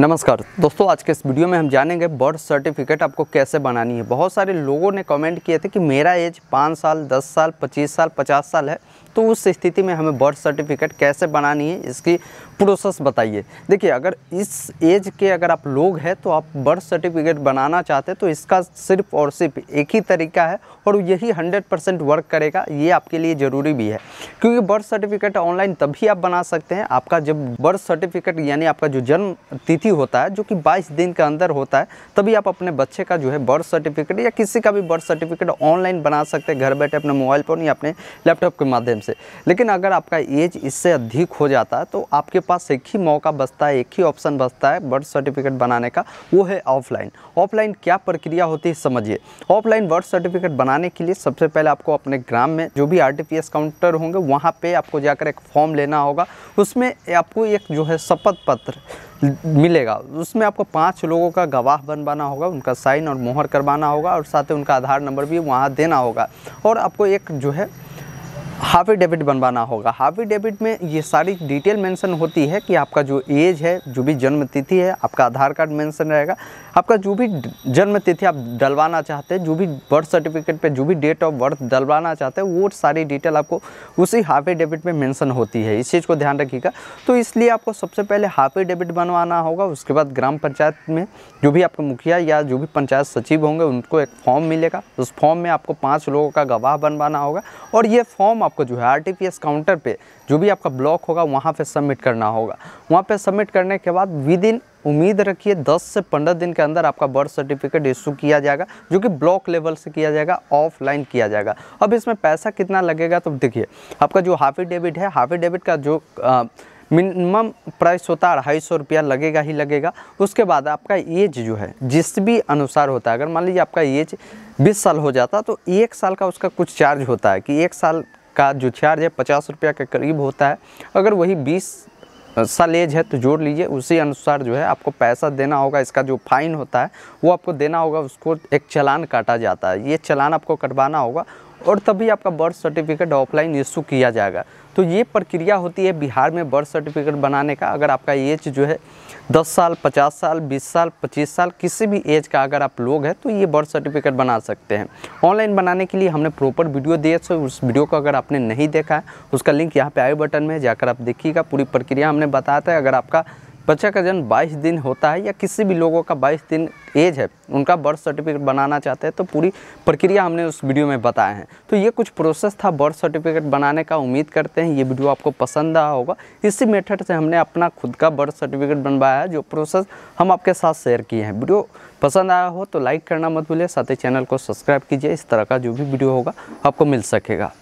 नमस्कार दोस्तों आज के इस वीडियो में हम जानेंगे बर्थ सर्टिफिकेट आपको कैसे बनानी है बहुत सारे लोगों ने कमेंट किए थे कि मेरा एज पाँच साल दस साल पच्चीस साल पचास साल है तो उस स्थिति में हमें बर्थ सर्टिफिकेट कैसे बनानी है इसकी प्रोसेस बताइए देखिए अगर इस एज के अगर आप लोग हैं तो आप बर्थ सर्टिफिकेट बनाना चाहते हैं तो इसका सिर्फ और सिर्फ एक ही तरीका है और यही 100 परसेंट वर्क करेगा ये आपके लिए ज़रूरी भी है क्योंकि बर्थ सर्टिफिकेट ऑनलाइन तभी आप बना सकते हैं आपका जब बर्थ सर्टिफिकेट यानी आपका जो जन्म तिथि होता है जो कि बाईस दिन के अंदर होता है तभी आप अपने बच्चे का जो है बर्थ सर्टिफिकेट या किसी का भी बर्थ सर्टिफिकेट ऑनलाइन बना सकते हैं घर बैठे अपने मोबाइल फ़ोन या अपने लैपटॉप के माध्यम माध्यम से लेकिन अगर आपका एज इससे अधिक हो जाता है तो आपके पास एक ही मौका बचता है एक ही ऑप्शन बचता है बर्थ सर्टिफिकेट बनाने का वो है ऑफलाइन ऑफलाइन क्या प्रक्रिया होती है समझिए ऑफलाइन बर्थ सर्टिफिकेट बनाने के लिए सबसे पहले आपको अपने ग्राम में जो भी आर काउंटर होंगे वहाँ पर आपको जाकर एक फॉर्म लेना होगा उसमें आपको एक जो है शपथ पत्र मिलेगा उसमें आपको पाँच लोगों का गवाह बनवाना होगा उनका साइन और मोहर करवाना होगा और साथ ही उनका आधार नंबर भी वहाँ देना होगा और आपको एक जो है हाफी डेबिट बनवाना होगा हाफी डेबिट में ये सारी डिटेल मेंशन होती है कि आपका जो एज है जो भी जन्म तिथि है आपका आधार कार्ड मेंशन रहेगा आपका जो भी जन्म तिथि आप डलवाना चाहते हैं जो भी बर्थ सर्टिफिकेट पे जो भी डेट ऑफ बर्थ डलवाना चाहते हैं वो सारी डिटेल आपको उसी हाफी डेबिट में मैंसन होती है इस चीज़ को ध्यान रखिएगा तो इसलिए आपको सबसे पहले हाफी डेबिट बनवाना होगा उसके बाद ग्राम पंचायत में जो भी आपका मुखिया या जो भी पंचायत सचिव होंगे उनको एक फॉर्म मिलेगा उस फॉर्म में आपको पाँच लोगों का गवाह बनवाना होगा और ये फॉर्म आपको जो है आरटीपीएस काउंटर पे जो भी आपका ब्लॉक होगा वहाँ पे सबमिट करना होगा वहाँ पे सबमिट करने के बाद विद इन उम्मीद रखिए 10 से 15 दिन के अंदर आपका बर्थ सर्टिफिकेट इशू किया जाएगा जो कि ब्लॉक लेवल से किया जाएगा ऑफलाइन किया जाएगा अब इसमें पैसा कितना लगेगा तो देखिए आपका जो हाफी डेबिट है हाफी डेबिट का जो आ, मिनिमम प्राइस होता है अढ़ाई सौ रुपया लगेगा ही लगेगा उसके बाद आपका एज जो है जिस भी अनुसार होता है अगर मान लीजिए आपका एज बीस साल हो जाता तो एक साल का उसका कुछ चार्ज होता है कि एक साल का जो चार्ज है पचास रुपया के करीब होता है अगर वही बीस साल एज है तो जोड़ लीजिए उसी अनुसार जो है आपको पैसा देना होगा इसका जो फाइन होता है वो आपको देना होगा उसको एक चलान काटा जाता है ये चलान आपको कटवाना होगा और तभी आपका बर्थ सर्टिफिकेट ऑफलाइन इशू किया जाएगा तो ये प्रक्रिया होती है बिहार में बर्थ सर्टिफिकेट बनाने का अगर आपका एज जो है दस साल पचास साल बीस साल पच्चीस साल किसी भी एज का अगर आप लोग हैं तो ये बर्थ सर्टिफिकेट बना सकते हैं ऑनलाइन बनाने के लिए हमने प्रॉपर वीडियो दिए सो उस वीडियो को अगर आपने नहीं देखा है उसका लिंक यहाँ पे आई बटन में जाकर आप देखिएगा पूरी प्रक्रिया हमने बताया था अगर आपका बच्चा का जन्म 22 दिन होता है या किसी भी लोगों का 22 दिन एज है उनका बर्थ सर्टिफिकेट बनाना चाहते हैं तो पूरी प्रक्रिया हमने उस वीडियो में बताए हैं तो ये कुछ प्रोसेस था बर्थ सर्टिफिकेट बनाने का उम्मीद करते हैं ये वीडियो आपको पसंद आया होगा इसी मेथड से हमने अपना खुद का बर्थ सर्टिफिकेट बनवाया है जो प्रोसेस हम आपके साथ शेयर किए हैं वीडियो पसंद आया हो तो लाइक करना मत भूलिए साथ ही चैनल को सब्सक्राइब कीजिए इस तरह का जो भी वीडियो होगा आपको मिल सकेगा